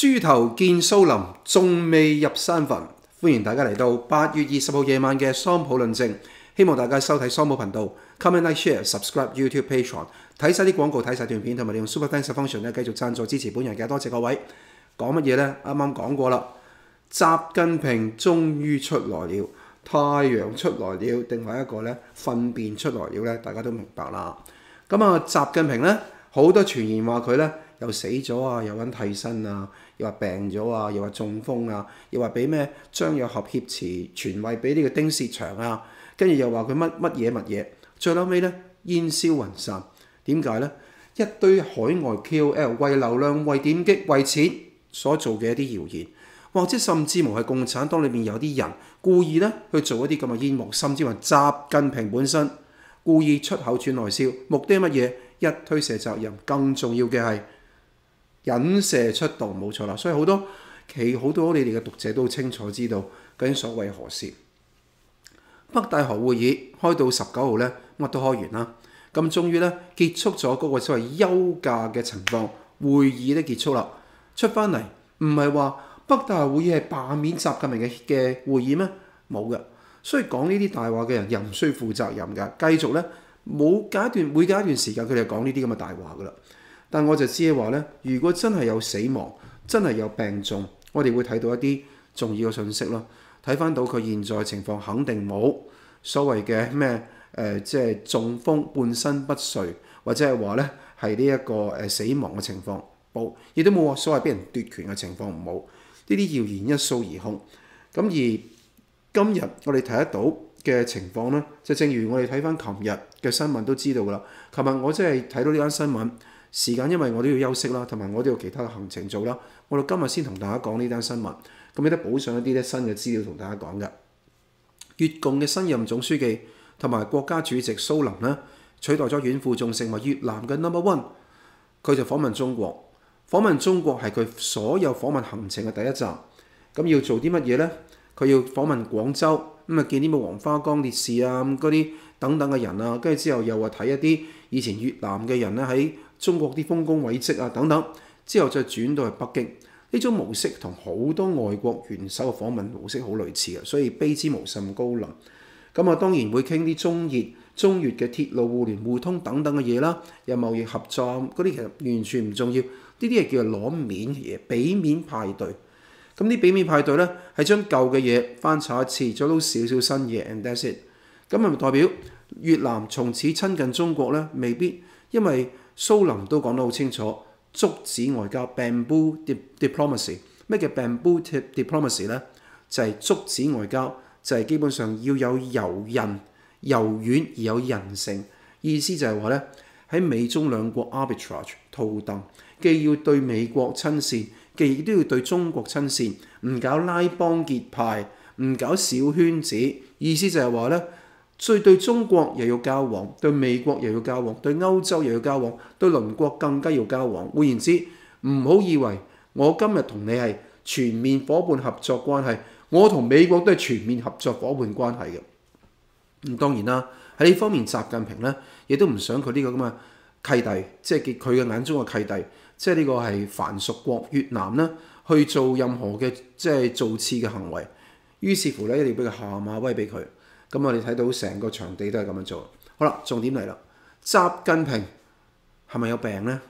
豬頭見蘇林，仲未入山坟。歡迎大家嚟到八月二十號夜晚嘅桑普論證。希望大家收睇桑普頻道，comment、like、share、subscribe YouTube、patron，睇晒啲廣告，睇晒段片，同埋你用 Super Thanks Function 咧繼續贊助支持本人嘅，多謝各位。講乜嘢呢？啱啱講過啦。習近平終於出来了，太陽出来了，定系一個咧粪便出来了咧？大家都明白啦。咁啊，習近平咧好多傳言話佢咧又死咗啊，又揾替身啊。又話病咗啊！又話中風啊！又話俾咩張約合挟持，傳位俾呢個丁薛祥啊！跟住又話佢乜乜嘢乜嘢，最後尾咧煙消雲散。點解咧？一堆海外 KOL 為流量、為點擊、為錢所做嘅一啲謠言，或者甚至無係共產黨裏面有啲人故意咧去做一啲咁嘅煙幕，甚至話習近平本身故意出口轉內銷，目的乜嘢？一推卸責任，更重要嘅係。引射出道，冇錯啦。所以好多其好多你哋嘅讀者都清楚知道究竟所謂何事。北大河會議開到十九號咧，乜都開完啦。咁終於咧結束咗嗰個所謂休假嘅情況，會議咧結束啦。出翻嚟唔係話北大會議係罷免集近命嘅嘅會議咩？冇嘅。所以講呢啲大話嘅人又唔需要負責任嘅。繼續咧冇隔一段每隔一段時間，佢哋講呢啲咁嘅大話噶啦。但我就知嘅話咧，如果真係有死亡，真係有病重，我哋會睇到一啲重要嘅信息咯。睇翻到佢現在情況，肯定冇所謂嘅咩誒，即係中風、半身不遂，或者係話咧係呢一個死亡嘅情況，冇亦都冇所謂俾人奪權嘅情況，唔冇呢啲謠言一掃而空。咁而今日我哋睇得到嘅情況呢，就正如我哋睇翻琴日嘅新聞都知道噶啦。琴日我真係睇到呢單新聞。時間因為我都要休息啦，同埋我都有其他行程做啦。我到今日先同大家講呢單新聞，咁有得補上一啲咧新嘅資料同大家講嘅。越共嘅新任總書記同埋國家主席蘇林咧取代咗阮富仲成為越南嘅 number one，佢就訪問中國。訪問中國係佢所有訪問行程嘅第一站。咁要做啲乜嘢呢？佢要訪問廣州，咁啊見啲咩黃花崗烈士啊咁嗰啲等等嘅人啊，跟住之後又話睇一啲以前越南嘅人咧喺。中國啲豐功偉績啊等等，之後再轉到去北京呢種模式，同好多外國元首嘅訪問模式好類似嘅，所以卑之無甚高難。咁啊，當然會傾啲中越、中越嘅鐵路互聯互通等等嘅嘢啦，有貿易合作嗰啲，其實完全唔重要。呢啲係叫做攞面嘅嘢，俾面派對。咁啲俾面派對咧，係將舊嘅嘢翻炒一次，再攞少少新嘢。And that’s it。咁係咪代表越南從此親近中國咧？未必，因為蘇林都講得好清楚，竹子外交 （bamboo diplomacy）。咩叫 bamboo diplomacy 呢？就係竹子外交，就係基本上要有柔韌、柔軟而有人性。意思就係話咧，喺美中兩國 arbitrage 圖凳，既要對美國親善，既都要對中國親善，唔搞拉幫結派，唔搞小圈子。意思就係話咧。所以對中國又要交往，對美國又要交往，對歐洲又要交往，對鄰國更加要交往。換言之，唔好以為我今日同你係全面伙伴合作關係，我同美國都係全面合作伙伴關係嘅。咁當然啦，喺呢方面，習近平咧，亦都唔想佢呢個咁嘅契弟，即係佢嘅眼中嘅契弟，即係呢個係凡屬國越南咧，去做任何嘅即係造次嘅行為。於是乎咧，一定要俾佢下馬威俾佢。咁我哋睇到成個場地都係咁樣做。好啦，重點嚟啦，習近平係咪有病呢？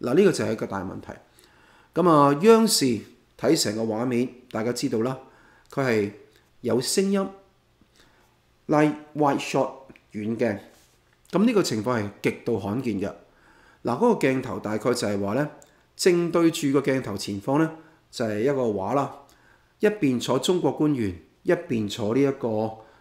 嗱，呢個就係一個大問題。咁啊，央視睇成個畫面，大家知道啦，佢係有聲音 e wide shot 遠鏡。咁呢個情況係極度罕見嘅。嗱，嗰個鏡頭大概就係話咧，正對住個鏡頭前方咧，就係一個畫啦。一邊坐中國官員，一邊坐呢一個。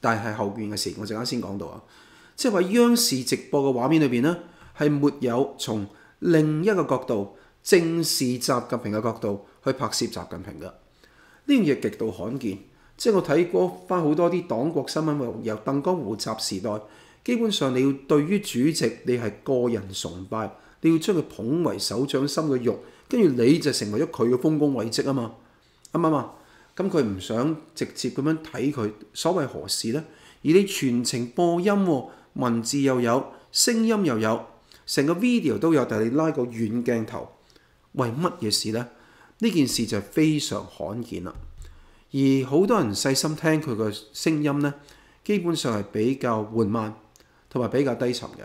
但係後面嘅事，我陣間先講到啊，即係話央視直播嘅畫面裏面呢，係沒有從另一個角度，正視習近平嘅角度去拍攝習近平嘅，呢樣嘢極度罕見。即係我睇過翻好多啲黨國新聞，由鄧江湖集時代，基本上你要對於主席，你係個人崇拜，你要將佢捧為手掌心嘅肉，跟住你就成為咗佢嘅豐功偉績啊嘛，啱唔啱啊？咁佢唔想直接咁樣睇佢，所謂何事呢？而你全程播音，文字又有，聲音又有，成個 video 都有，但係你拉個遠鏡頭，為乜嘢事呢？呢件事就非常罕見啦。而好多人細心聽佢個聲音呢，基本上係比較緩慢，同埋比較低沉嘅，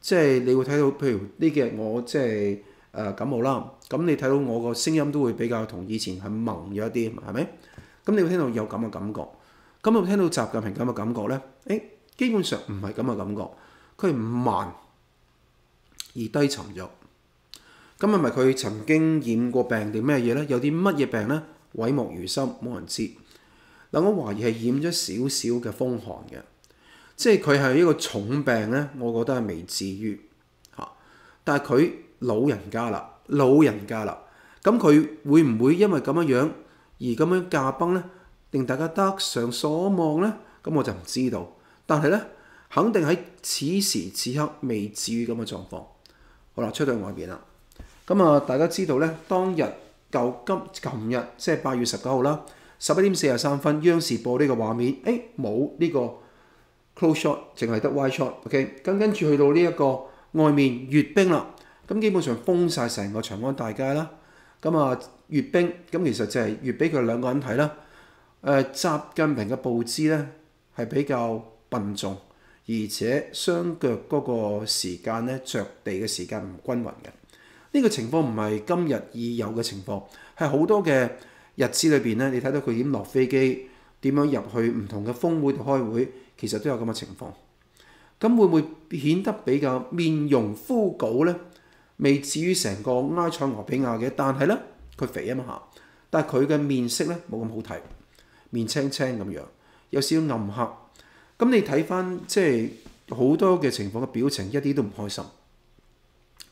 即係你會睇到，譬如呢幾日我即係。誒感冒啦，咁你睇到我個聲音都會比較同以前係萌咗一啲，係咪？咁你會聽到有咁嘅感覺，咁我聽到習近平咁嘅感覺咧？誒，基本上唔係咁嘅感覺，佢係慢而低沉咗。咁係咪佢曾經染過病定咩嘢咧？有啲乜嘢病咧？毀莫如深，冇人知。嗱，我懷疑係染咗少少嘅風寒嘅，即係佢係一個重病咧。我覺得係未至於嚇，但係佢。老人家啦，老人家啦，咁佢會唔會因為咁樣樣而咁樣駕崩呢？令大家得上所望呢？咁我就唔知道，但係呢，肯定喺此時此刻未至於咁嘅狀況。好啦，出到外面啦。咁啊，大家知道呢，當日舊今琴日即係八月十九號啦，十一點四十三分，央視播呢個畫面，誒冇呢個 close shot，淨係得 wide shot。O K. 咁跟住去到呢一個外面閱兵啦。咁基本上封晒成個長安大街啦。咁啊，阅兵咁其實就係閱俾佢兩個人睇啦。誒，習近平嘅步姿咧係比較笨重，而且雙腳嗰個時間咧着地嘅時間唔均勻嘅。呢個情況唔係今日已有嘅情況，係好多嘅日子裏面咧，你睇到佢點落飛機，點樣入去唔同嘅峰會度開會，其實都有咁嘅情況。咁會唔會顯得比較面容枯槁咧？未至於成個埃塞俄比亞嘅，但係咧佢肥啊嘛但係佢嘅面色咧冇咁好睇，面青青咁樣，有少少暗黑。咁你睇翻即係好多嘅情況嘅表情，一啲都唔開心。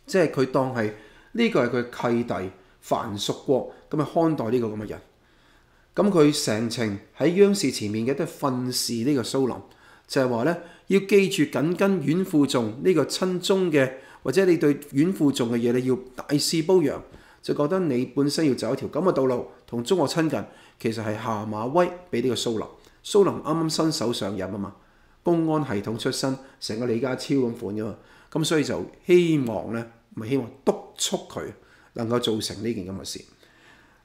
即係佢當係呢個係佢契弟凡屬國咁去看待呢個咁嘅人。咁佢成程喺央視前面嘅都憤視呢個蘇林，就係話咧要記住緊跟遠富仲呢個親中嘅。或者你對遠父重嘅嘢，你要大肆褒揚，就覺得你本身要走一條咁嘅道路，同中國親近，其實係下馬威俾呢個蘇林。蘇林啱啱新手上任啊嘛，公安系統出身，成個李家超咁款噶嘛，咁所以就希望咧，咪希望督促佢能夠做成呢件咁嘅事。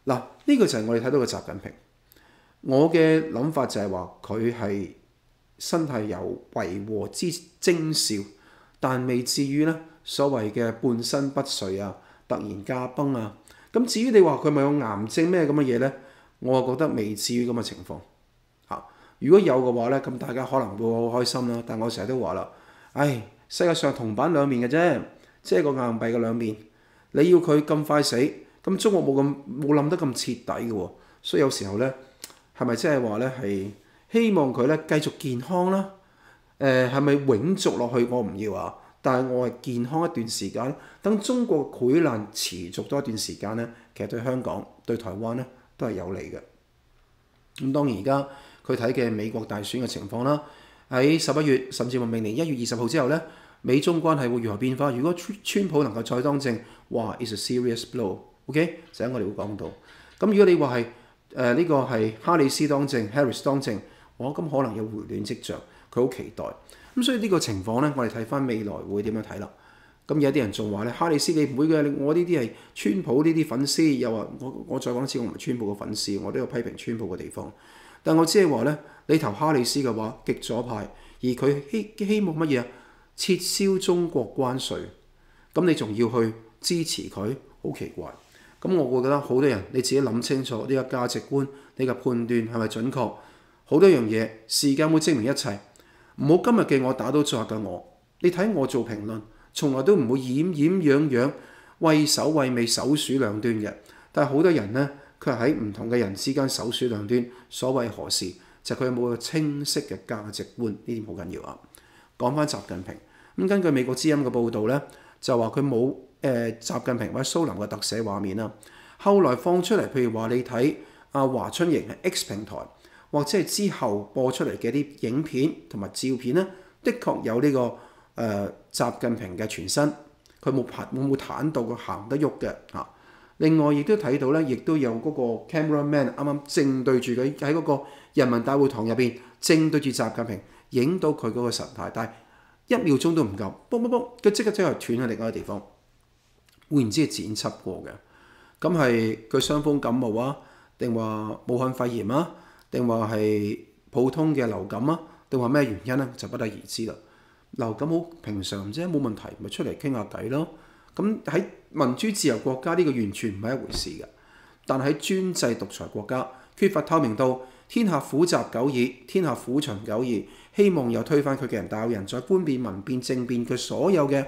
嗱，呢個就係我哋睇到嘅習近平。我嘅諗法就係話，佢係身體有維和之精少。但未至於咧，所謂嘅半身不遂啊，突然加崩啊，咁至於你話佢咪有癌症咩咁嘅嘢咧？我啊覺得未至於咁嘅情況嚇。如果有嘅話咧，咁大家可能會好開心啦。但我成日都話啦，唉，世界上銅板兩面嘅啫，即係個硬幣嘅兩面。你要佢咁快死，咁中國冇咁冇諗得咁徹底嘅喎。所以有時候咧，係咪即係話咧係希望佢咧繼續健康啦？誒係咪永續落去？我唔要啊！但係我係健康一段時間。等中國潰爛持續多一段時間呢，其實對香港、對台灣呢都係有利嘅。咁當然而家佢睇嘅美國大選嘅情況啦。喺十一月甚至話明年一月二十號之後呢，美中關係會如何變化？如果川普能夠再當政，哇！It's a serious blow。OK，陣我哋會講到。咁如果你話係誒呢個係哈里斯當政，Harris 當政，我咁可能有回暖跡象。佢好期待，咁所以呢個情況咧，我哋睇翻未來會點樣睇啦？咁有啲人仲話咧，哈里斯你唔會嘅，我呢啲係川普呢啲粉絲，又話我我再講一次，我唔係川普嘅粉絲，我都有批評川普嘅地方。但我只係話咧，你投哈里斯嘅話，極左派，而佢希希望乜嘢？撤銷中國關税，咁你仲要去支持佢？好奇怪！咁我覺得好多人，你自己諗清楚呢個價值觀，你嘅判斷係咪準確？好多樣嘢，時間會證明一切。唔好今日嘅我打到昨日嘅我，你睇我做評論，從來都唔會掩掩養養，畏首畏尾，首鼠兩端嘅。但係好多人呢，佢喺唔同嘅人之間首鼠兩端，所謂何事？就佢有冇清晰嘅價值觀？呢啲好緊要啊！講翻習近平，咁根據美國之音嘅報道呢，就話佢冇誒習近平或者蘇林嘅特寫畫面啦。後來放出嚟，譬如話你睇阿華春瑩喺 X 平台。或者係之後播出嚟嘅啲影片同埋照片咧，的確有呢個誒習近平嘅全身，佢冇拍冇冇攤到佢行得喐嘅嚇。另外亦都睇到咧，亦都有嗰個 camera man 啱啱正對住佢喺嗰個人民大會堂入邊，正對住習近平影到佢嗰個神態，但係一秒鐘都唔夠，卜卜卜，佢即刻即佢斷喺另外一個地方，換言之係剪輯過嘅。咁係佢傷風感冒啊，定話武漢肺炎啊？定話係普通嘅流感啊？定話咩原因咧？就不得而知啦。流感好平常，啫，冇問題咪出嚟傾下底咯。咁喺民主自由國家呢個完全唔係一回事嘅。但喺專制獨裁國家，缺乏透明度，天下苦集久矣，天下苦長久矣。希望又推翻佢嘅人，大有人在官變、民變、政變，佢所有嘅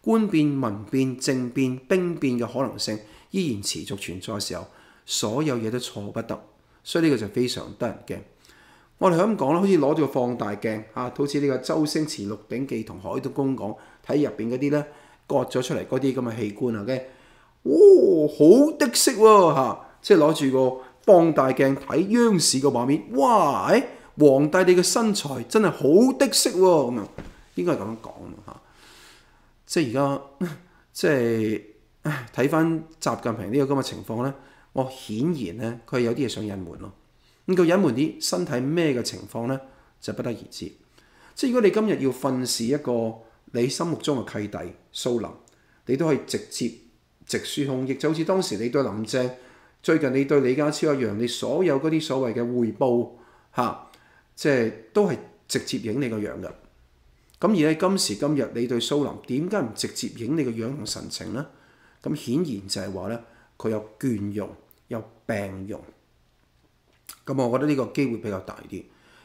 官變、民變、政變、兵變嘅可能性依然持續存在嘅時候，所有嘢都錯不得。所以呢個就非常得人驚。我哋咁講啦，好似攞住個放大鏡嚇，好似呢個周星馳《鹿鼎記》同《海島公講》睇入邊嗰啲咧，割咗出嚟嗰啲咁嘅器官啊嘅，哇，好的色喎嚇！即係攞住個放大鏡睇央視嘅畫面，哇！誒，皇帝你嘅身材真係好的色喎咁樣，應該係咁樣講嚇。即係而家，即係睇翻習近平呢個咁嘅情況咧。我顯然咧，佢有啲嘢想隱瞞咯。咁佢隱瞞啲身體咩嘅情況咧，就不得而知。即係如果你今日要訓示一個你心目中嘅契弟蘇林，你都可以直接直抒胸臆，就好似當時你對林鄭，最近你對李家超一樣，你所有嗰啲所謂嘅回報嚇，即係都係直接影你個樣嘅。咁而喺今時今日，你對蘇林點解唔直接影你個樣同神情咧？咁顯然就係話咧，佢有倦容。有病用，咁我覺得呢個機會比較大啲。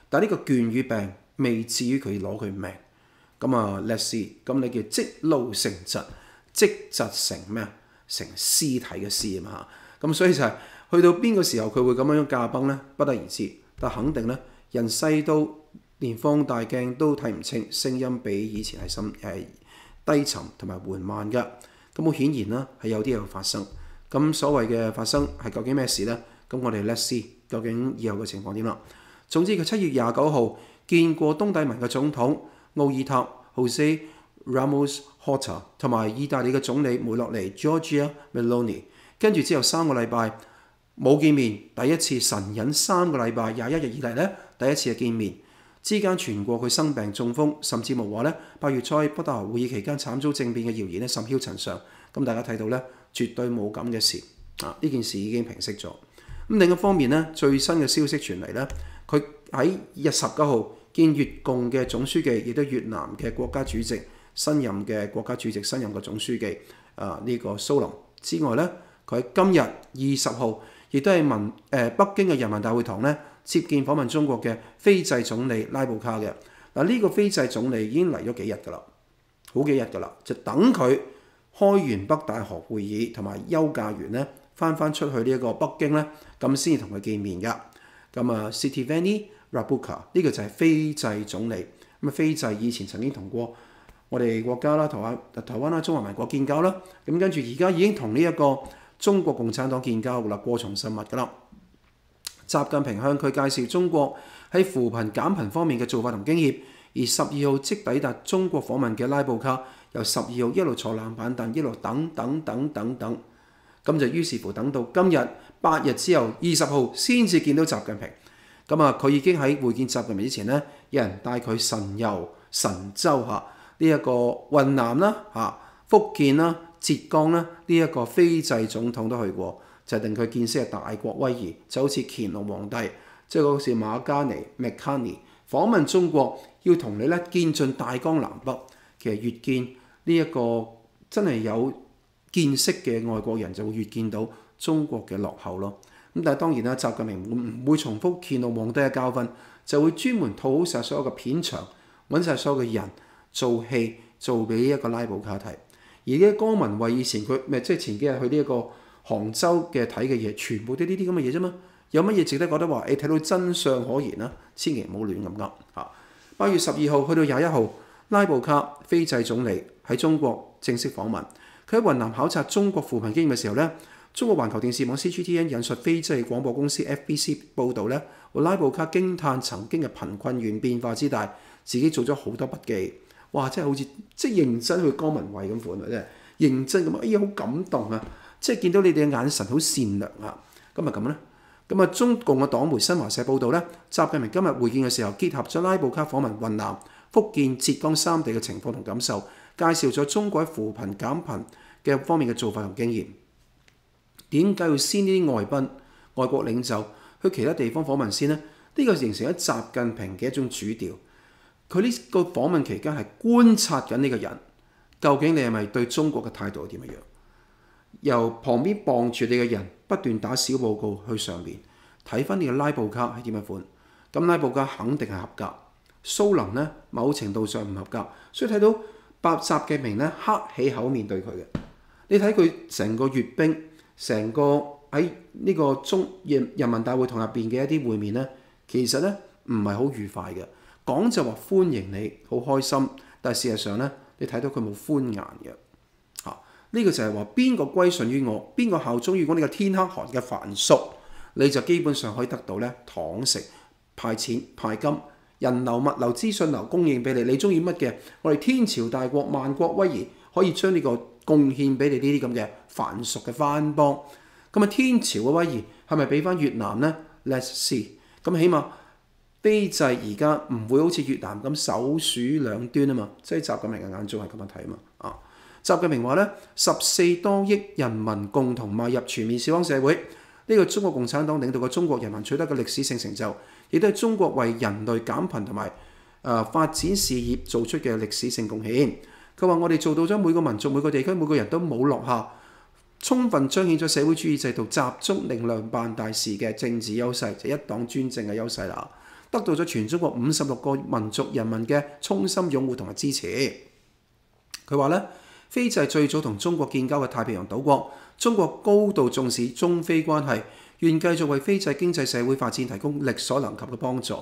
但呢個倦與病未至於佢攞佢命，咁啊 see，咁你叫積怒成疾，積疾成咩啊？成屍體嘅屍啊嘛。咁所以就係去到邊個時候佢會咁樣樣駕崩咧，不得而知。但肯定咧，人世都連放大鏡都睇唔清，聲音比以前係深低沉同埋緩慢㗎。咁好顯然啦，係有啲嘢發生。咁所謂嘅發生係究竟咩事呢？咁我哋 let's see 究竟以後嘅情況點啦。總之佢七月廿九號見過東帝汶嘅總統奧爾塔 Jose Ramos Horta 同埋意大利嘅總理梅洛尼 Giorgia Meloni。跟住之後三個禮拜冇見面，第一次神隱三個禮拜廿一日以嚟咧，第一次係見面之間傳過佢生病中風，甚至無話咧。八月初北大侯會議期間，慘遭政變嘅謠言咧甚囂塵上。咁大家睇到咧。絕對冇咁嘅事啊！呢件事已經平息咗。咁另一方面咧，最新嘅消息傳嚟咧，佢喺二十九號見越共嘅總書記，亦都越南嘅國家主席，新任嘅國家主席，新任嘅總書記啊，呢個蘇林之外咧，佢今日二十號亦都係民誒北京嘅人民大會堂咧接見訪問中國嘅非制總理拉布卡嘅。嗱呢個非制總理已經嚟咗幾日㗎啦，好幾日㗎啦，就等佢。開完北大學會議同埋休假完咧，翻翻出去呢一個北京咧，咁先至同佢見面噶。咁啊，City v a n n y r a b u 布 a 呢個就係非制總理。咁啊，非制以前曾經同過我哋國家啦、台啊、台灣啦、中華民國建交啦。咁跟住而家已經同呢一個中國共產黨建交啦，過重信物噶啦。習近平向佢介紹中國喺扶貧減貧方面嘅做法同經驗，而十二號即抵達中國訪問嘅拉布卡。由十二號一路坐冷板凳，一路等等等等等，咁就於是乎等到今日八日之後，二十號先至見到習近平。咁啊，佢已經喺會見習近平之前咧，有人帶佢神遊神州嚇，呢一個雲南啦嚇、福建啦、浙江啦，呢一個非制總統都去過，就令佢見識嘅大國威儀，就好似乾隆皇帝，即係嗰時馬加尼 m c 尼 e n n 訪問中國，要同你咧見盡大江南北其實越見。呢一個真係有見識嘅外國人就會越見到中國嘅落後咯。咁但係當然啦，習近平唔會重複見到皇帝嘅教訓，就會專門套好曬所有嘅片場，揾曬所有嘅人做戲做俾一個拉布卡睇。而呢個江文慧以前佢咪即係前幾日去呢一個杭州嘅睇嘅嘢，全部都呢啲咁嘅嘢啫嘛。有乜嘢值得覺得話？你睇到真相可言啦，千祈唔好亂咁噏八月十二號去到廿一號，拉布卡非制總理。喺中國正式訪問，佢喺雲南考察中國貧經驗嘅時候咧，中國環球電視網 c g t n 引述非製廣播公司 FBC 報導咧，拉布卡驚歎曾經嘅貧困原變化之大，自己做咗好多筆記，哇！真係好似即係認真去江文慧咁款啊，真係認真咁，哎呀好感動啊！即係見到你哋嘅眼神好善良啊，咁啊咁咧，咁啊，中共嘅黨媒新華社報導咧，習近平今日會見嘅時候，結合咗拉布卡訪問雲南、福建、浙江三地嘅情況同感受。介绍咗中国扶贫减贫嘅方面嘅做法同经验，点解要先呢啲外宾、外国领袖去其他地方访问先呢？呢个形成咗习近平嘅一种主调。佢呢个访问期间系观察紧呢个人，究竟你系咪对中国嘅态度系点样？由旁边傍住你嘅人不断打小报告去上面睇翻你嘅拉布卡系点样款。咁拉布卡肯定系合格。苏林呢某程度上唔合格，所以睇到。八集嘅名咧，黑起口面對佢嘅。你睇佢成個阅兵，成個喺呢個中人人民大會堂入邊嘅一啲會面咧，其實咧唔係好愉快嘅。講就話歡迎你，好開心，但事實上咧，你睇到佢冇歡顏嘅。嚇，呢個就係話邊個歸順於我，邊個效忠於我呢個天黑寒嘅凡俗，你就基本上可以得到咧糖食、派錢、派金。人流、物流、資訊流供應俾你，你中意乜嘅？我哋天朝大國萬國威儀，可以將呢個貢獻俾你呢啲咁嘅凡俗嘅藩邦。咁啊，天朝嘅威儀係咪俾翻越南呢 l e t s see。咁起碼碑制而家唔會好似越南咁首鼠兩端啊嘛。即係習近平嘅眼中係咁樣睇啊嘛。啊，習近平話咧，十四多億人民共同邁入全面小康社會，呢個中國共產黨領導嘅中國人民取得嘅歷史性成就。亦都係中國為人類減貧同埋誒發展事業做出嘅歷史性貢獻。佢話：我哋做到咗每個民族、每個地區、每個人都冇落下，充分彰顯咗社會主義制度集中力量辦大事嘅政治優勢，就一黨專政嘅優勢啦，得到咗全中國五十六個民族人民嘅衷心擁護同埋支持。佢話咧，非就係最早同中國建交嘅太平洋島國，中國高度重視中非關係。願繼續為非制經濟社會發展提供力所能及嘅幫助。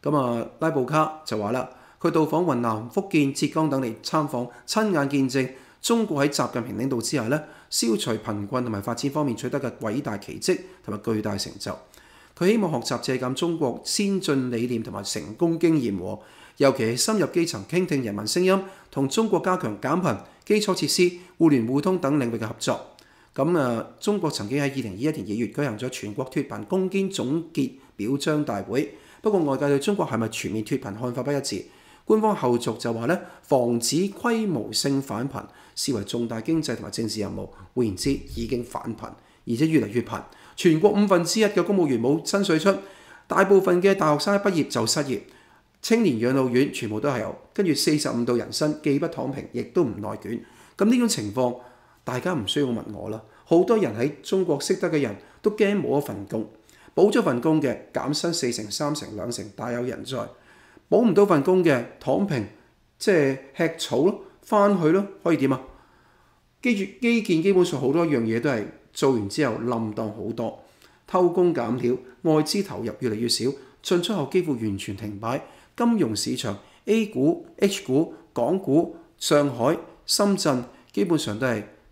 咁啊，拉布卡就話啦，佢到訪雲南、福建、浙江等地參訪，親眼見證中國喺習近平領導之下咧，消除貧困同埋發展方面取得嘅偉大奇蹟同埋巨大成就。佢希望學習借鉴中國先進理念同埋成功經驗，尤其系深入基層傾聽人民聲音，同中國加強減貧、基礎設施、互聯互通等領域嘅合作。咁啊，中國曾經喺二零二一年二月舉行咗全國脫貧攻堅總結表彰大會。不過外界對中國係咪全面脫貧看法不一致。官方後續就話咧，防止規模性反貧視為重大經濟同埋政治任務。換言之，已經反貧，而且越嚟越貧。全國五分之一嘅公務員冇薪水出，大部分嘅大學生一畢業就失業，青年養老院全部都係有。跟住四十五度人生既不躺平，亦都唔內卷。咁呢種情況。大家唔需要問我啦。好多人喺中國識得嘅人都驚冇一份工，保咗份工嘅減薪四成、三成、兩成，大有人在。保唔到份工嘅躺平，即係吃草咯，翻去咯，可以點啊？基建基建基本上好多樣嘢都係做完之後冧檔好多，偷工減料，外資投入越嚟越少，進出口幾乎完全停擺。金融市場 A 股、H 股、港股、上海、深圳基本上都係。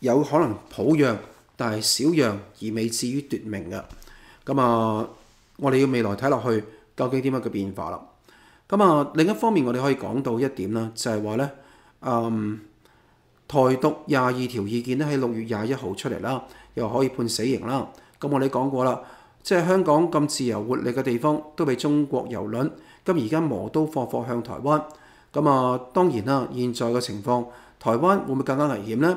有可能抱恙，但係少恙而未至於奪命嘅咁啊！我哋要未來睇落去究竟點樣嘅變化啦。咁啊，另一方面我哋可以講到一點啦，就係話咧，嗯，台獨廿二條意見咧，喺六月廿一號出嚟啦，又可以判死刑啦。咁我哋講過啦，即係香港咁自由活力嘅地方都俾中國遊輪，咁而家磨刀霍霍向台灣，咁啊當然啦，現在嘅情況，台灣會唔會更加危險咧？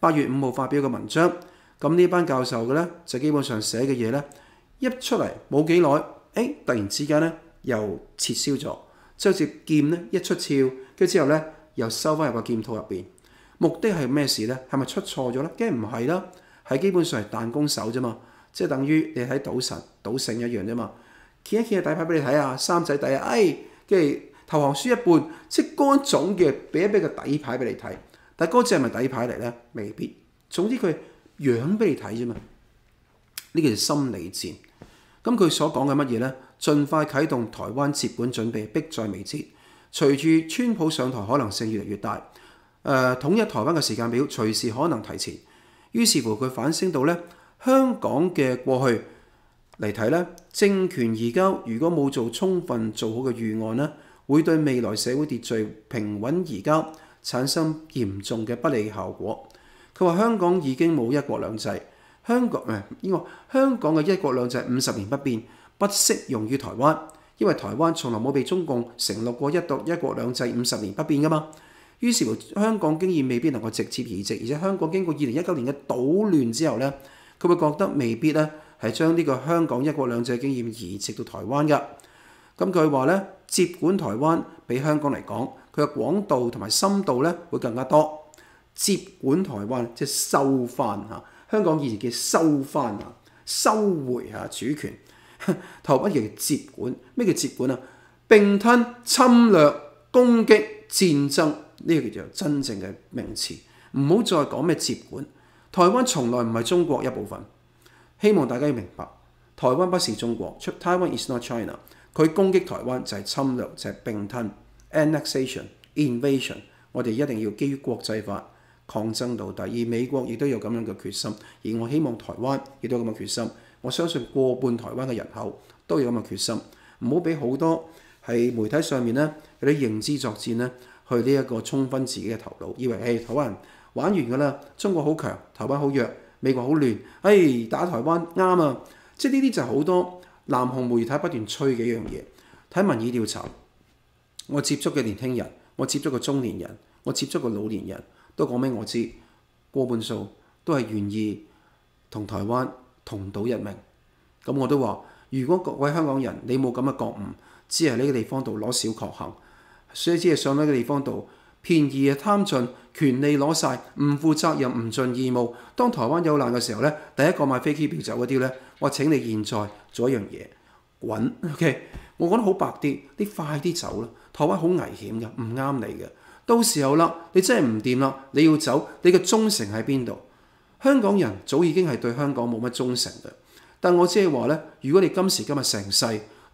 八月五號發表嘅文章，咁呢班教授嘅咧就基本上寫嘅嘢咧一出嚟冇幾耐，哎突然之間咧又撤銷咗，即係好似劍咧一出鞘，跟住之後咧又收翻入個劍套入邊。目的係咩事咧？係咪出錯咗咧？梗唔係啦？係基本上係彈弓手啫嘛，即係等於你睇賭神賭聖一樣啫嘛。揭一揭嘅底牌俾你睇啊，三仔底啊，哎，跟住投降輸一半，即乾總嘅俾一俾個底牌俾你睇。但嗰只係咪底牌嚟咧？未必。總之佢樣俾你睇啫嘛。呢個係心理戰。咁佢所講嘅乜嘢咧？盡快啟動台灣接管準備，迫在眉睫。隨住川普上台可能性越嚟越大，誒統一台灣嘅時間表隨時可能提前。於是乎佢反省到咧，香港嘅過去嚟睇咧，政權移交如果冇做充分做好嘅預案咧，會對未來社會秩序平穩移交。產生嚴重嘅不利效果。佢話香港已經冇一國兩制，香港誒，呢為香港嘅一國兩制五十年不變，不適用於台灣，因為台灣從來冇被中共承諾過一獨一國兩制五十年不變噶嘛。於是乎香港經驗未必能夠直接移植，而且香港經過二零一九年嘅倒亂之後咧，佢會覺得未必咧係將呢個香港一國兩制經驗移植到台灣噶。咁佢話咧接管台灣比香港嚟講。佢嘅廣度同埋深度咧會更加多，接管台灣即係收翻嚇，香港以前叫收翻啊，收回嚇主權。台灣叫接管，咩叫接管啊？並吞、侵略、攻擊、戰爭呢個叫做真正嘅名詞，唔好再講咩接管。台灣從來唔係中國一部分，希望大家要明白，台灣不是中國。出台灣 is not China。佢攻擊台灣就係侵略，就係並吞。annexation, invasion，我哋一定要基于國際法抗爭到底。而美國亦都有咁樣嘅決心，而我希望台灣亦都有咁嘅決心。我相信過半台灣嘅人口都有咁嘅決心，唔好俾好多喺媒體上面咧，有啲認知作戰咧，去呢一個充分自己嘅頭腦，以為誒台灣玩完㗎啦，中國好強，台灣好弱，美國好亂，誒打台灣啱啊！即系呢啲就好多南韓媒體不斷吹嘅一樣嘢，睇民意調查。我接觸嘅年輕人，我接觸嘅中年人，我接觸嘅老年人，都講俾我知，過半數都係願意同台灣同島一命。咁我都話：，如果各位香港人你冇咁嘅覺悟，只係呢個地方度攞小確幸，所以只係上咗嘅地方度，便宜啊貪盡，權利攞晒，唔負責任，唔盡義務。當台灣有難嘅時候呢，第一個買飛機票走嗰啲呢，我請你現在做一樣嘢，滾。O K，我講得好白啲，你快啲走啦！後患好危險嘅，唔啱你嘅。到時候啦，你真係唔掂啦，你要走，你嘅忠誠喺邊度？香港人早已經係對香港冇乜忠誠嘅。但我即係話咧，如果你今時今日成世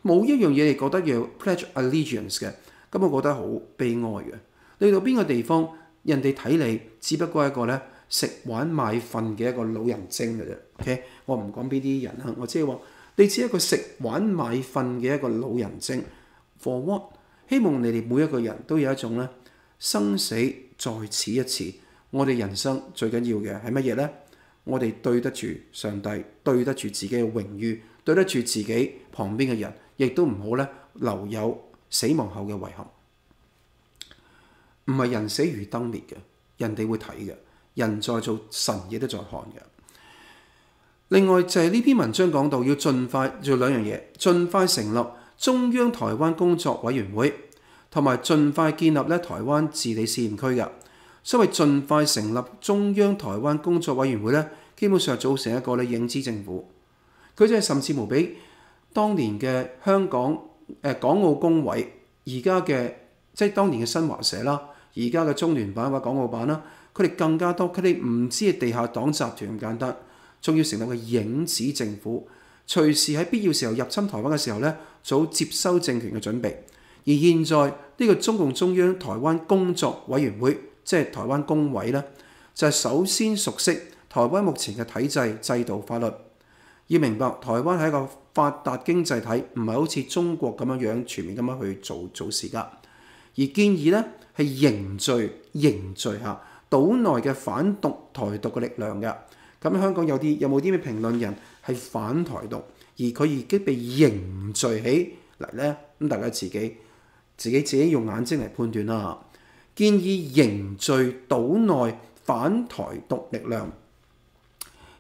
冇一樣嘢你覺得要 pledge allegiance 嘅，咁我覺得好悲哀嘅。去到邊個地方，人哋睇你只不過一個咧食玩買瞓嘅一個老人精嘅啫。OK，我唔講邊啲人啦，我即係話你只係一個食玩買瞓嘅一個老人精。For what？希望你哋每一个人都有一种咧生死在此一次。我哋人生最紧要嘅系乜嘢呢？我哋对得住上帝，对得住自己嘅荣誉，对得住自己旁边嘅人，亦都唔好咧留有死亡后嘅遗憾。唔系人死如灯灭嘅，人哋会睇嘅。人在做，神亦都在看嘅。另外就系呢篇文章讲到，要尽快做两样嘢，尽快承立。中央台灣工作委員會，同埋盡快建立咧台灣治理試驗區嘅。所謂盡快成立中央台灣工作委員會咧，基本上組成一個咧影子政府。佢真係甚至無比，當年嘅香港誒港澳工委，而家嘅即係當年嘅新華社啦，而家嘅中聯版或港澳版啦，佢哋更加多，佢哋唔知係地下黨集團咁簡單，仲要成立個影子政府。隨時喺必要時候入侵台灣嘅時候咧，做接收政權嘅準備。而現在呢個中共中央台灣工作委員會，即係台灣工委咧，就係首先熟悉台灣目前嘅體制、制度、法律，要明白台灣係一個發達經濟體，唔係好似中國咁樣樣全面咁樣去做做事噶。而建議咧係凝聚凝聚嚇島內嘅反獨台獨嘅力量嘅。咁香港有啲有冇啲咩評論人？係反台獨，而佢已經被凝聚起嚟咧。咁大家自己自己自己用眼睛嚟判斷啦。建議凝聚島內反台獨力量，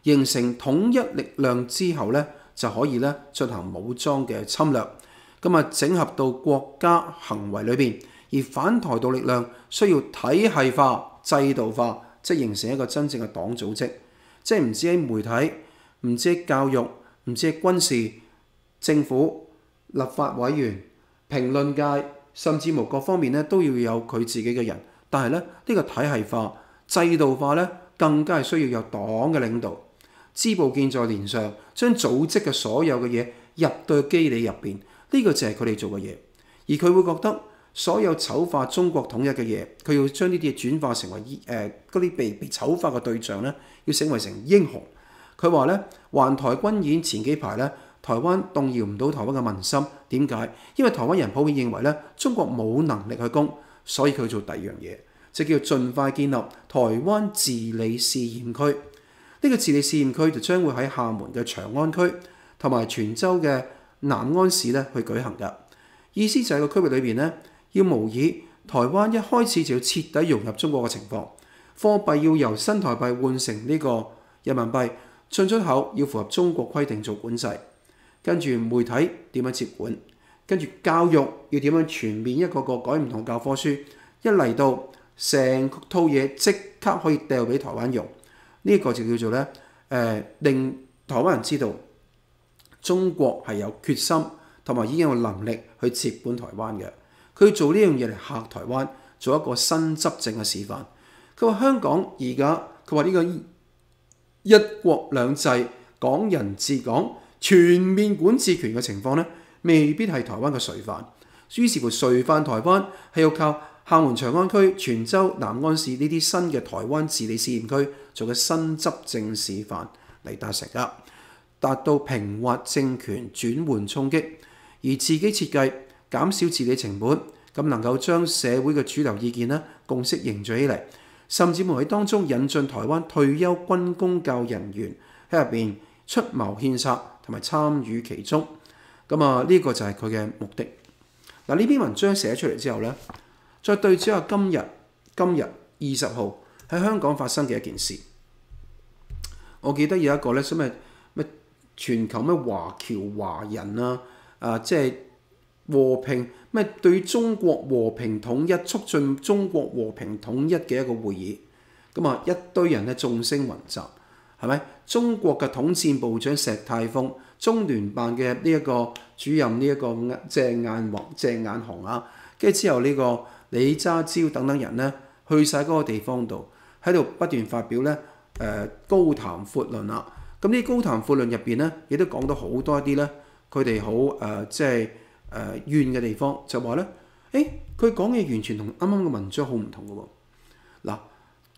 形成統一力量之後咧，就可以咧進行武裝嘅侵略。咁啊，整合到國家行為裏邊，而反台獨力量需要體系化、制度化，即形成一個真正嘅黨組織，即唔止喺媒體。唔知教育，唔知軍事、政府、立法委員、評論界，甚至無各方面咧都要有佢自己嘅人。但係咧，呢個體系化、制度化咧，更加係需要有黨嘅領導，支部建在連上，將組織嘅所有嘅嘢入到機理入邊。呢個就係佢哋做嘅嘢。而佢會覺得所有醜化中國統一嘅嘢，佢要將呢啲嘢轉化成為誒嗰啲被被醜化嘅對象咧，要成為成英雄。佢話咧，環台軍演前幾排咧，台灣動搖唔到台灣嘅民心。點解？因為台灣人普遍認為咧，中國冇能力去攻，所以佢做第二樣嘢，就叫盡快建立台灣治理試驗區。呢個治理試驗區就將會喺廈門嘅長安區同埋泉州嘅南安市咧去舉行㗎。意思就係個區域裏面咧，要模擬台灣一開始就要徹底融入中國嘅情況，貨幣要由新台幣換成呢個人民幣。進出口要符合中國規定做管制，跟住媒體點樣接管，跟住教育要點樣全面一個個改唔同教科書，一嚟到成套嘢即刻可以掉俾台灣用，呢一個就叫做咧，誒令台灣人知道中國係有決心同埋已經有能力去接管台灣嘅，佢做呢樣嘢嚟嚇台灣，做一個新執政嘅示範。佢話香港而家，佢話呢個。一國兩制、港人治港、全面管治權嘅情況咧，未必係台灣嘅罪犯。於是乎，罪犯台灣係要靠廈門、長安區、泉州、南安市呢啲新嘅台灣治理試驗區做嘅新執政示範嚟達成噶，達到平滑政權轉換衝擊，而自己設計減少治理成本，咁能夠將社會嘅主流意見呢共識凝聚起嚟。甚至喺當中引進台灣退休軍工教人員喺入邊出謀獻策同埋參與其中，咁啊呢個就係佢嘅目的。嗱呢篇文章寫出嚟之後咧，再對照下今日今日二十號喺香港發生嘅一件事，我記得有一個咧，咩咩全球咩華僑華人啊，啊即係。和平咩？對中國和平統一，促進中國和平統一嘅一個會議，咁啊一堆人咧眾星雲集，係咪？中國嘅統戰部長石泰峰，中聯辦嘅呢一個主任呢一個啊鄭眼黃鄭眼紅啊，跟住之後呢個李渣招等等人咧，去曬嗰個地方度，喺度不斷發表咧誒高談闊論啊！咁呢高談闊論入面咧，亦都講到好多一啲咧，佢哋好即係。誒怨嘅地方就話咧，誒佢講嘅完全同啱啱嘅文章好唔同嘅喎。嗱，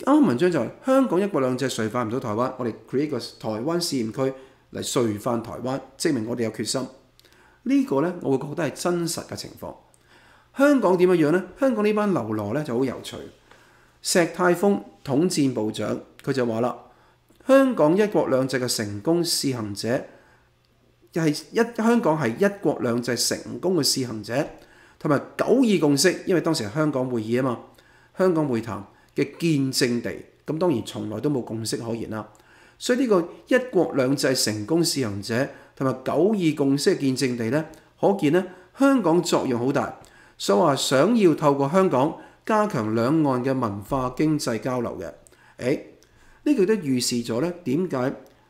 啱啱文章就係香港一國兩制，税返唔到台灣，我哋 create 個台灣試驗區嚟税返台灣，證明我哋有決心。呢個咧，我會覺得係真實嘅情況。香港點樣樣咧？香港呢班流羅咧就好有趣。石泰峰統戰部長佢就話啦，香港一國兩制嘅成功試行者。係一香港係一國兩制成功嘅試行者，同埋九二共識，因為當時係香港會議啊嘛，香港會談嘅見證地，咁當然從來都冇共識可言啦。所以呢個一國兩制成功試行者同埋九二共識嘅見證地咧，可見咧香港作用好大。所以話想要透過香港加強兩岸嘅文化經濟交流嘅，誒呢句都預示咗咧點解？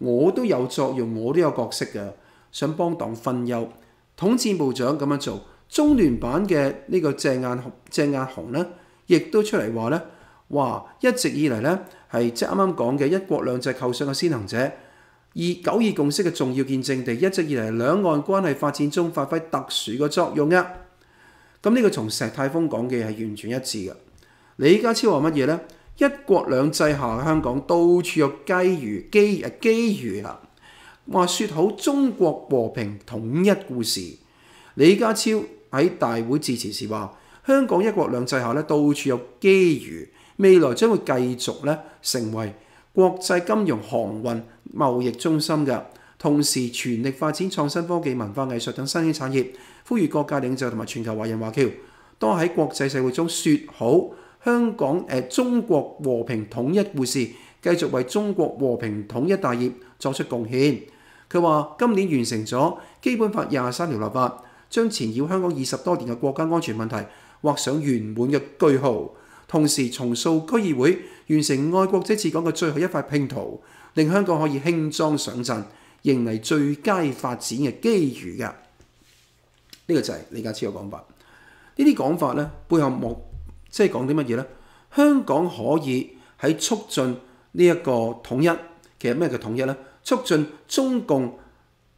我都有作用，我都有角色嘅，想幫黨分憂。統戰部長咁樣做，中聯版嘅呢個謝雁謝雁雄咧，亦都出嚟話咧，話一直以嚟咧係即啱啱講嘅一國兩制構想嘅先行者，而九二共識嘅重要見證地，一直以嚟兩岸關係發展中發揮特殊嘅作用啊。咁呢個從石泰峰講嘅係完全一致嘅。你家超話乜嘢咧？一國兩制下，香港到處有雞魚機啊，機遇啦。話説好中國和平統一故事，李家超喺大會致辭時話：香港一國兩制下咧，到處有機遇，未來將會繼續咧成為國際金融航運貿易中心嘅，同時全力發展創新科技、文化藝術等新興產業，呼籲各界領袖同埋全球華人華僑多喺國際社會中説好。香港誒中國和平統一故事，繼續為中國和平統一大業作出貢獻。佢話今年完成咗基本法廿三條立法，將纏繞香港二十多年嘅國家安全問題畫上圓滿嘅句號，同時重塑區議會，完成愛國者治港嘅最後一塊拼圖，令香港可以輕裝上陣，迎嚟最佳發展嘅機遇嘅。呢個就係李家超嘅講法。呢啲講法咧，背後目即係講啲乜嘢呢？香港可以喺促進呢一個統一，其實咩叫統一呢？促進中共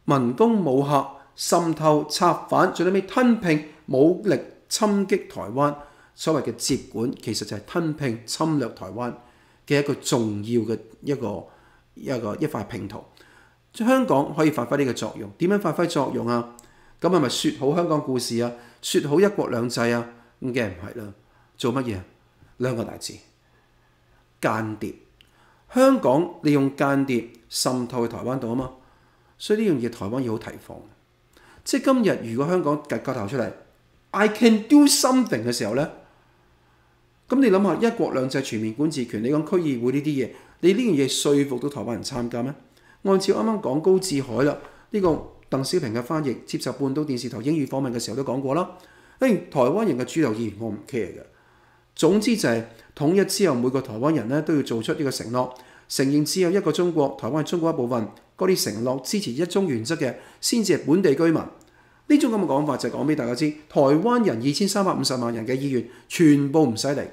民工武客滲透、策反，最尾吞併、武力侵擊台灣，所謂嘅接管其實就係吞併、侵略台灣嘅一個重要嘅一個一個一塊拼圖。香港可以發揮呢個作用，點樣發揮作用啊？咁係咪説好香港故事啊？説好一國兩制啊？咁梗係唔係啦？做乜嘢？兩個大字間諜。香港利用間諜滲透去台灣度啊嘛，所以呢樣嘢台灣要好提防。即今日如果香港夾個頭出嚟，I can do something 嘅時候咧，咁你諗下一國兩制全面管治權，你講區議會呢啲嘢，你呢樣嘢說服到台灣人參加咩？按照啱啱講高志海啦，呢個鄧小平嘅翻譯接受半島電視台英語訪問嘅時候都講過啦，誒台灣人嘅主流意見我唔 care 嘅。總之就係統一之後，每個台灣人咧都要做出呢個承諾，承認只有一個中國，台灣係中國一部分。嗰啲承諾支持一中原則嘅，先至係本地居民。呢種咁嘅講法就係講俾大家知，台灣人二千三百五十萬人嘅意願，全部唔使嚟。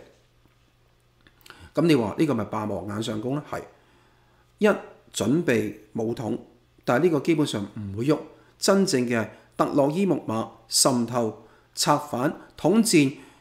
咁你話呢個咪霸王眼上弓咧？係一準備武統，但係呢個基本上唔會喐。真正嘅特洛伊木馬滲透、策反、統戰。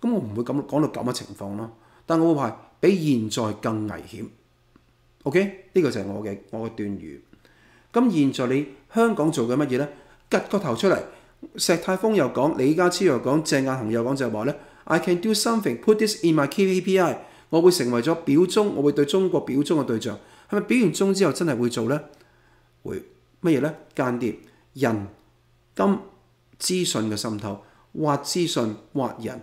咁我唔會咁講到咁嘅情況咯，但我會話比現在更危險。OK，呢個就係我嘅我嘅斷語。咁現在你香港做嘅乜嘢咧？吉個頭出嚟，石泰峰又講，李家超又講，鄭亞雄又講就係話咧，I can do something, put this in my KPI，我會成為咗表中，我會對中國表中嘅對象係咪表完中之後真係會做咧？會乜嘢咧？間諜人金資訊嘅滲透，挖資訊挖人。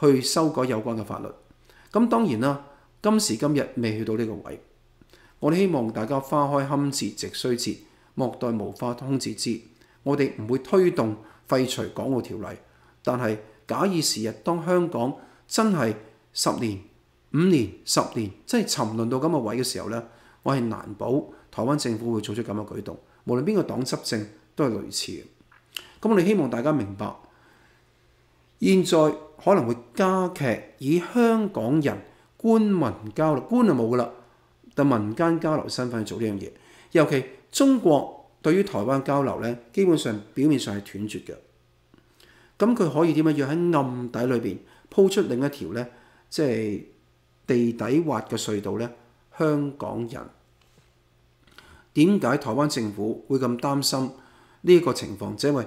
去修改有關嘅法律，咁當然啦，今時今日未去到呢個位，我哋希望大家花開堪折直須折，莫待無花空折枝。我哋唔會推動廢除《港澳條例》，但係假以時日，當香港真係十年、五年、十年真係沉淪到咁嘅位嘅時候咧，我係難保台灣政府會做出咁嘅舉動，無論邊個黨執政都係類似嘅。咁我哋希望大家明白，現在。可能會加劇以香港人官民交流，官就冇噶啦，但民間交流身份去做呢樣嘢。尤其中國對於台灣交流咧，基本上表面上係斷絕嘅。咁佢可以點樣要喺暗底裏邊鋪出另一條咧，即係地底挖嘅隧道咧？香港人點解台灣政府會咁擔心呢一個情況？因係。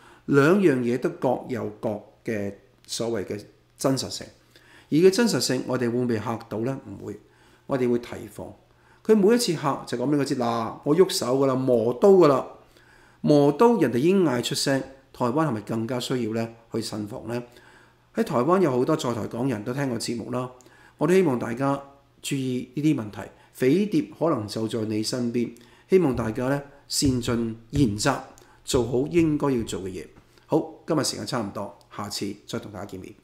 兩樣嘢都各有各嘅所謂嘅真實性，而嘅真實性，我哋會唔會嚇到咧？唔會，我哋會提防。佢每一次嚇就講俾佢知，嗱，我喐手噶啦，磨刀噶啦，磨刀人哋已經嗌出聲。台灣係咪更加需要咧去慎防咧？喺台灣有好多在台港人都聽我節目啦，我都希望大家注意呢啲問題，匪碟可能就在你身邊。希望大家咧善盡言責，做好應該要做嘅嘢。好，今日時間差唔多，下次再同大家見面。